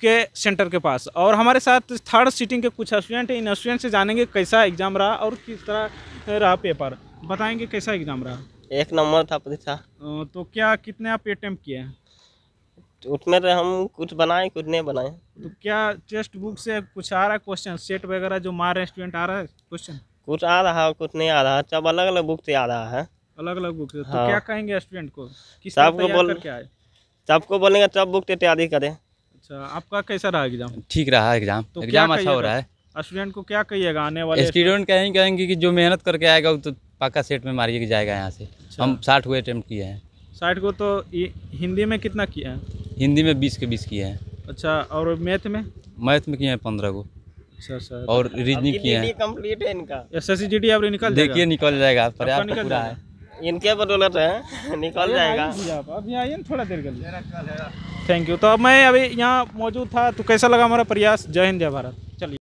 आपके सेंटर के पास और हमारे साथ थर्ड सीटिंग के कुछ स्टूडेंट हैं इन स्टूडेंट से जानेंगे कैसा एग्ज़ाम रहा और किस तरह रहा पेपर बताएंगे कैसा एग्ज़ाम रहा एक नंबर था परीक्षा तो क्या कितने आप अटैम्प्ट किए उसमें तो हम कुछ बनाए कुछ नहीं बनाए तो क्या टेक्स्ट बुक से कुछ आ रहा है क्वेश्चन सेट वगैरह जो मार रहे स्टूडेंट आ रहा है क्वेश्चन कुछ आ रहा है कुछ नहीं आ रहा सब अलग अलग बुक से आ रहा है अलग अलग बुक से तो हाँ। तो क्या कहेंगे स्टूडेंट को सबको बोल सबको बोलेंगे सब बुक से तैयारी करें अच्छा आपका कैसा रहा एग्जाम ठीक रहा एग्जाम तो एग्जाम अच्छा हो रहा है स्टूडेंट को क्या कहिएगा आने वाले स्टूडेंट कहेंगे कहेंगे कि जो मेहनत करके आएगा वो तो पक्का सेट में मारिए जाएगा यहाँ से अच्छा। हम साठ को अटैम्प्ट किए हैं साठ को तो हिंदी में कितना किए हैं हिंदी में बीस के बीस किए हैं अच्छा और मैथ में मैथ में किए हैं पंद्रह को अच्छा, अच्छा। और रीजनिंग किए हैं है इनका S S C G D आप निकल देखिए निकल जाएगा पर्याप्त पूरा है इनके बदौलत है निकल जाएगा अभी आइए ना थोड़ा देर के लिए थैंक यू तो अब मैं अभी यहाँ मौजूद था तो कैसा लगा हमारा प्रयास जय हिंद जय भारत चलिए